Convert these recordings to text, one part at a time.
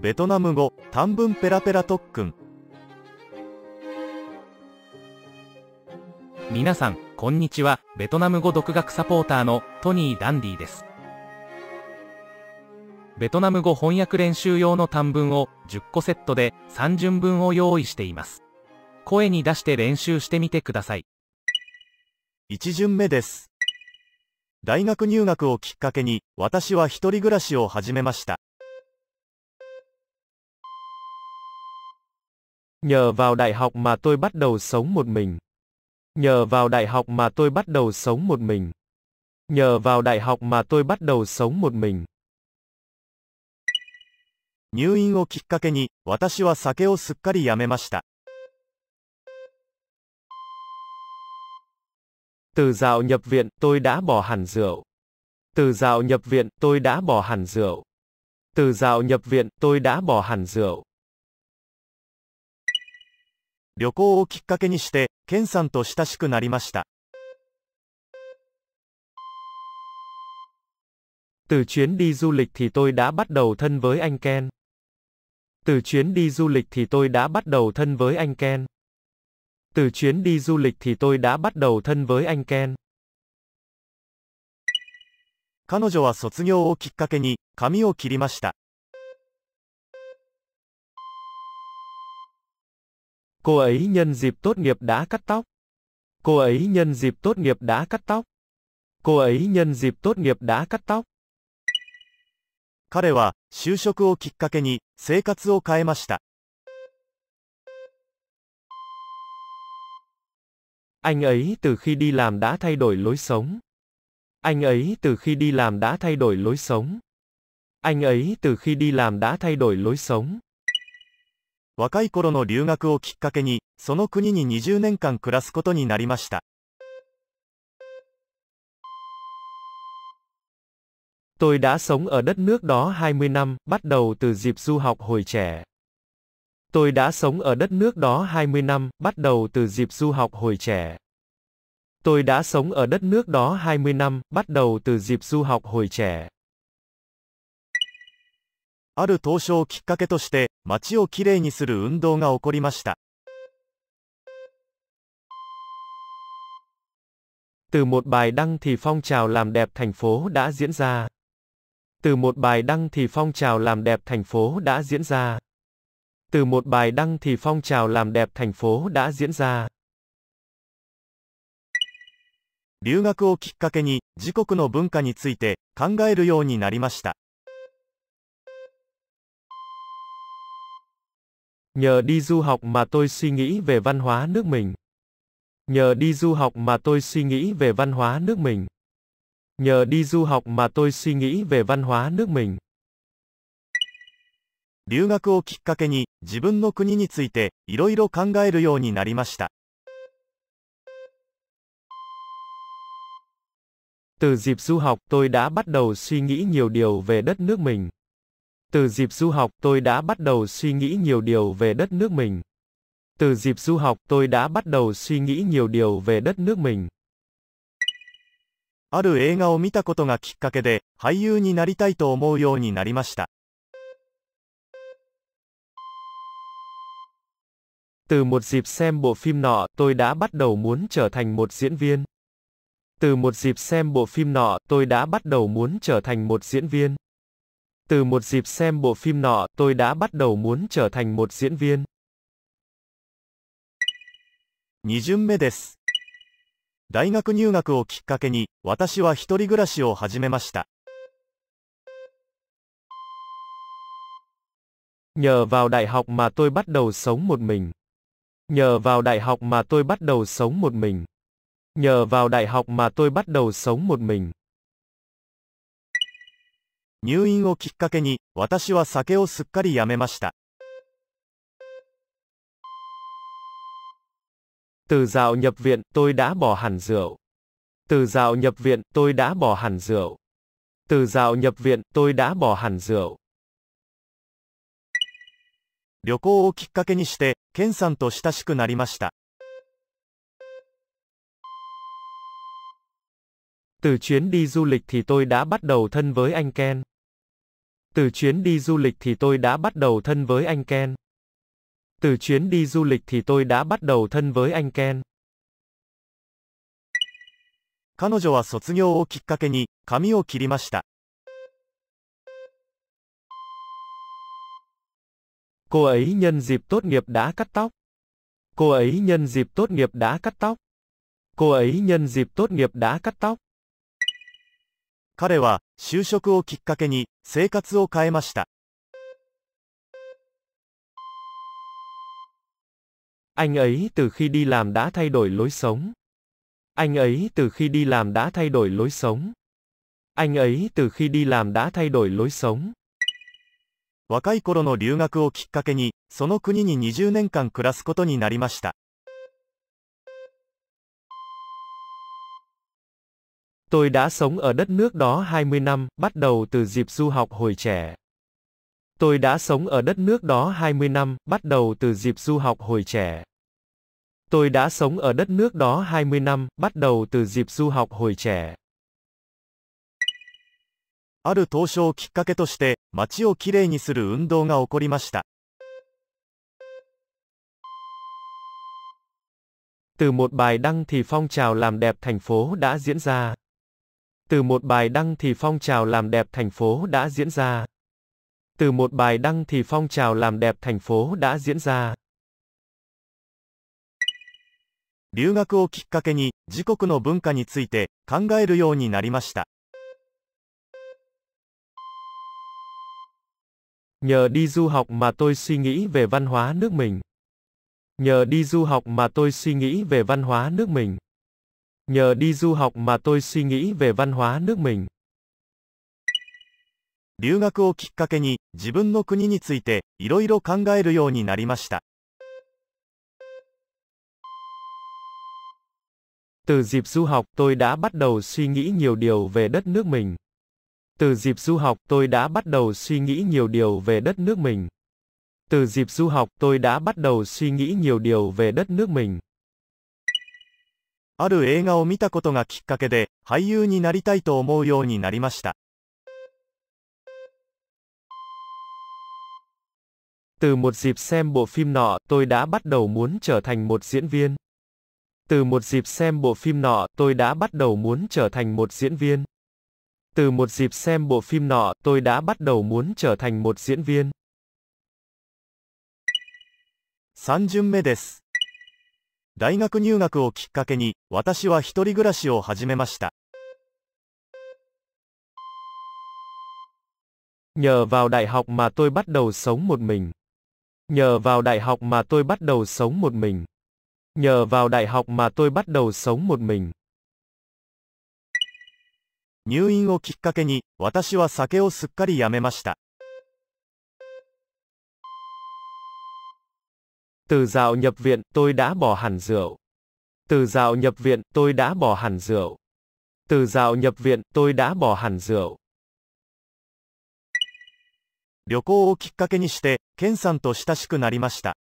ベトナム語短文ペラペラ特訓皆さんこんにちはベトナム語独学サポーターのトニー・ダンディですベトナム語翻訳練習用の短文を10個セットで30分を用意しています声に出して練習してみてください1巡目です大学入学をきっかけに私は一人暮らしを始めました Nhờ vào đại học mà tôi bắt đầu sống một mình. Nhờ vào đại học mà tôi bắt đầu sống một mình. Nhờ vào đại học mà tôi bắt đầu sống một mình. 入院をきっかけに、私は酒をすっかりやめました。Từ dạo nhập viện, tôi đã bỏ hẳn rượu. Từ dạo nhập viện, tôi đã bỏ hẳn rượu. Từ dạo nhập viện, tôi đã bỏ hẳn rượu. 旅行をきっかけにして、ケンさんと親しくなりました。Từ chuyến đi du lịch thì tôi đã bắt đầu thân với anh Ken. Từ chuyến đi du lịch thì tôi đã bắt đầu thân với anh Ken. Từ chuyến đi du lịch thì tôi đã bắt đầu thân với anh Ken. 彼女は卒業をきっかけに髪を切りました。Cô ấy nhân dịp tốt nghiệp đã cắt tóc. Cô ấy nhân dịp tốt nghiệp đã cắt tóc. Cô ấy nhân dịp tốt nghiệp đã cắt tóc. 彼は就職をきっかけに生活を変えました。Anh ấy từ khi đi làm đã thay đổi lối sống. Anh ấy từ khi đi làm đã thay đổi lối sống. Anh ấy từ khi đi làm đã thay đổi lối sống. 若い頃の留学をきっかけに、その国に20年間暮らすことになりました。Tôi đã sống ở đất nước đó 20 năm, bắt đầu từ dịp du học hồi trẻ. Tôi đã sống ở đất nước đó 20 năm, bắt đầu từ dịp du học hồi trẻ. Tôi đã sống ở đất nước đó 20 năm, bắt đầu từ dịp du học hồi trẻ. ある投書をきっかけとして街をきれいにする運動が起こりました。Từ một bài đăng thì phong trào làm đẹp thành phố đã diễn ra. Từ một bài đăng thì phong trào làm đẹp thành phố đã diễn ra. Từ một bài đăng thì phong trào làm đẹp thành phố đã diễn ra. 留学をきっかけに自国の文化について考えるようになりました。Nhờ đi du học mà tôi suy nghĩ về văn hóa nước mình. Nhờ đi du học mà tôi suy nghĩ về văn hóa nước mình. Nhờ đi du học mà tôi suy nghĩ về văn hóa nước mình. 留学をきっかけに自分の国についていろいろ考えるようになりました。Từ dịp du học tôi đã bắt đầu suy nghĩ nhiều điều về đất nước mình. Từ dịp du học, tôi đã bắt đầu suy nghĩ nhiều điều về đất nước mình. Từ dịp du học, tôi đã bắt đầu suy nghĩ nhiều điều về đất nước mình. ある映画を見たことがきっかけで、俳優になりたいと思うようになりました。Từ một dịp xem bộ phim nọ, tôi đã bắt đầu muốn trở thành một diễn viên. Từ một dịp xem bộ phim nọ, tôi đã bắt đầu muốn trở thành một diễn viên. Từ một dịp xem bộ phim nọ, tôi đã bắt đầu muốn trở thành một diễn viên. 2巡目です。大学入学をきっかけに、私は一人暮らしを始めました。Nhờ vào đại học mà tôi bắt đầu sống một mình. Nhờ vào đại học mà tôi bắt đầu sống một mình. Nhờ vào đại học mà tôi bắt đầu sống một mình. 入院をきっかけに私は酒をすっかりやめました Từ dạo nhập viện, tôi đã bỏ hẳn rượu. Từ dạo nhập viện, tôi đã bỏ hẳn rượu. Từ dạo nhập viện, tôi đã bỏ hẳn rượu. 旅行をきっかけにして、ケンさんと親しくなりました。Từ chuyến đi du lịch thì tôi đã bắt đầu thân với anh Ken. Từ chuyến đi du lịch thì tôi đã bắt đầu thân với anh Ken. Từ chuyến đi du lịch thì tôi đã bắt đầu thân với anh Ken. 彼女は卒業をきっかけに髪を切りました。Cô ấy nhân dịp tốt nghiệp đã cắt tóc. Cô ấy nhân dịp tốt nghiệp đã cắt tóc. Cô ấy nhân dịp tốt nghiệp đã cắt tóc. 彼は就職をきっかけに生活を変えました。Anh ấy từ khi đi làm đã thay đổi lối sống. Anh ấy từ khi đi làm đã thay đổi lối sống. Anh ấy từ khi đi làm đã thay đổi lối sống. 若い頃の留学をきっかけに、その国に20年間暮らすことになりました。Tôi đã sống ở đất nước đó 20 năm, bắt đầu từ dịp du học hồi trẻ. Tôi đã sống ở đất nước đó 20 năm, bắt đầu từ dịp du học hồi trẻ. Tôi đã sống ở đất nước đó 20 năm, bắt đầu từ dịp du học hồi trẻ. ある投書をきっかけとして、街をきれいにする運動が起こりました。Từ một bài đăng thì phong trào làm đẹp thành phố đã diễn ra. Từ một bài đăng thì phong trào làm đẹp thành phố đã diễn ra. Từ một bài đăng thì phong trào làm đẹp thành phố đã diễn ra. 留学をきっかけに自国の文化について考えるようになりました。Nhờ đi du học mà tôi suy nghĩ về văn hóa nước mình. Nhờ đi du học mà tôi suy nghĩ về văn hóa nước mình. Nhờ đi du học mà tôi suy nghĩ về văn hóa nước mình. 留学をきっかけに自分の国についていろいろ考えるようになりました。Từ dịp du học tôi đã bắt đầu suy nghĩ nhiều điều về đất nước mình. Từ dịp du học tôi đã bắt đầu suy nghĩ nhiều điều về đất nước mình. Từ dịp du học tôi đã bắt đầu suy nghĩ nhiều điều về đất nước mình. ある映画を見たことがきっかけで、俳優になりたいと思うようになりました。Từ một dịp xem bộ phim nọ, tôi đã bắt đầu muốn trở thành một diễn viên. Từ một dịp xem bộ phim nọ, tôi đã bắt đầu muốn trở thành một diễn viên. Từ một dịp xem bộ phim nọ, tôi đã bắt đầu muốn trở thành một diễn viên. 3巡目です。大学入学をきっかけに私は一人暮らしを始めました Nhờ vào đại học mà tôi bắt đầu sống một mình. Nhờ vào đại học mà tôi bắt đầu sống một mình. Nhờ vào đại học mà tôi bắt đầu sống một mình. 入院をきっかけに私は酒をすっかりやめました。Từ dạo nhập viện, tôi đã bỏ hẳn rượu. Từ dạo nhập viện, tôi đã bỏ hẳn rượu. Từ dạo nhập viện, tôi đã bỏ hẳn rượu. 旅行をきっかけにして、ケンさんと親しくなりました。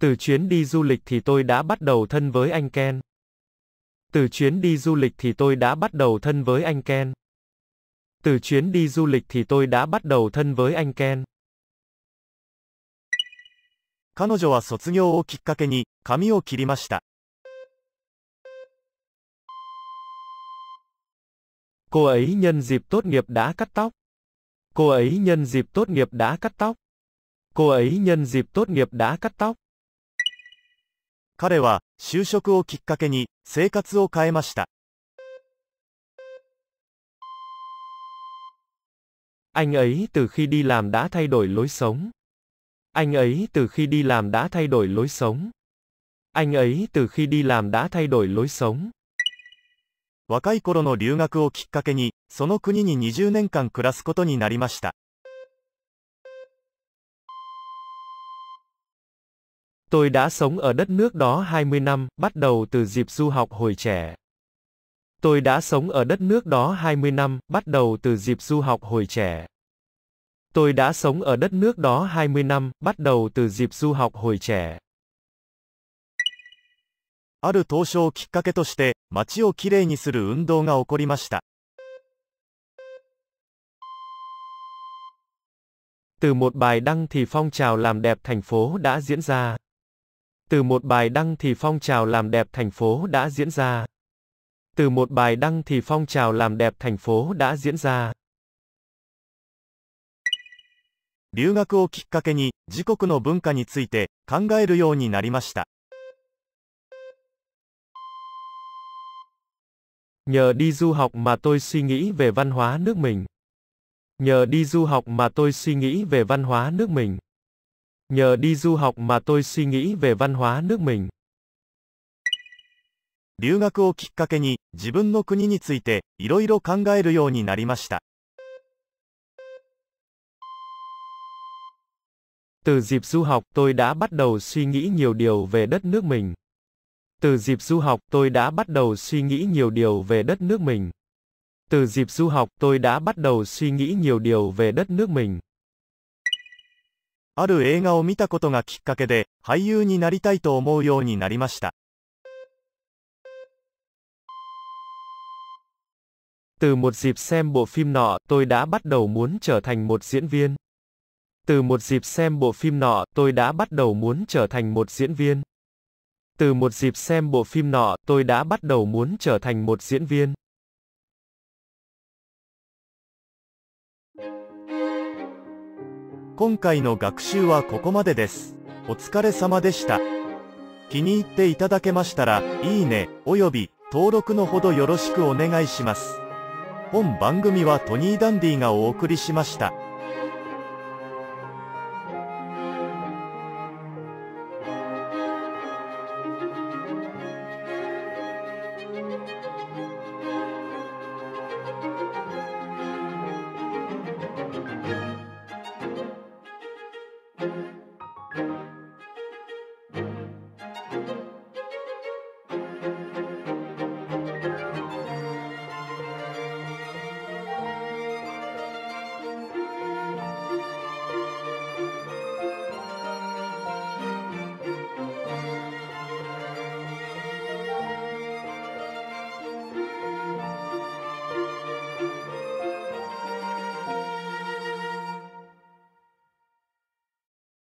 Từ chuyến đi du lịch thì tôi đã bắt đầu thân với anh Ken. Từ chuyến đi du lịch thì tôi đã bắt đầu thân với anh Ken. Từ chuyến đi du lịch thì tôi đã bắt đầu thân với anh Ken. 彼女は卒業をきっかけに髪を切りました。Cô ấy nhân dịp tốt nghiệp đã cắt tóc. Cô ấy nhân dịp tốt nghiệp đã cắt tóc. Cô ấy nhân dịp tốt nghiệp đã cắt tóc. 彼は就職をきっかけに生活を変えました。Anh ấy từ khi đi làm đã thay đổi lối sống. Anh ấy từ khi đi làm đã thay đổi lối sống. Anh ấy từ khi đi làm đã thay đổi lối sống. 若い頃の留学をきっかけに、その国に20年間暮らすことになりました。Tôi đã sống ở đất nước đó 20 năm, bắt đầu từ dịp du học hồi trẻ. Tôi đã sống ở đất nước đó 20 năm, bắt đầu từ dịp du học hồi trẻ. Tôi đã sống ở đất nước đó 20 năm, bắt đầu từ dịp du học hồi trẻ. ある投書をきっかけとして、街をきれいにする運動が起こりました。Từ một bài đăng thì phong trào làm đẹp thành phố đã diễn ra. Từ một bài đăng thì phong trào làm đẹp thành phố đã diễn ra. Từ một bài đăng thì phong trào làm đẹp thành phố đã diễn ra. 留学をきっかけに自国の文化について考えるようになりました。Nhờ đi du học mà tôi suy nghĩ về văn hóa nước mình. Nhờ đi du học mà tôi suy nghĩ về văn hóa nước mình. Nhờ đi du học mà tôi suy nghĩ về văn hóa nước mình. 留学をきっかけに自分の国についていろいろ考えるようになりました。Từ dịp du học tôi đã bắt đầu suy nghĩ nhiều điều về đất nước mình. Từ dịp du học tôi đã bắt đầu suy nghĩ nhiều điều về đất nước mình. Từ dịp du học tôi đã bắt đầu suy nghĩ nhiều điều về đất nước mình. ある映画を見たことがきっかけで俳優になりたいと思うようになりました。Từ một dịp xem bộ phim nọ, tôi đã bắt đầu muốn trở thành một diễn viên. Từ một dịp xem bộ phim nọ, tôi đã bắt đầu muốn trở thành một diễn viên. Từ một dịp xem bộ phim nọ, tôi đã bắt đầu muốn trở thành một diễn viên. Hôm nay の学習はここまでです。お疲れ様でした。気に入っていただけましたら、いいね、および登録のほどよろしくお願いします。本番組はトニー・ダンディがお送りしました。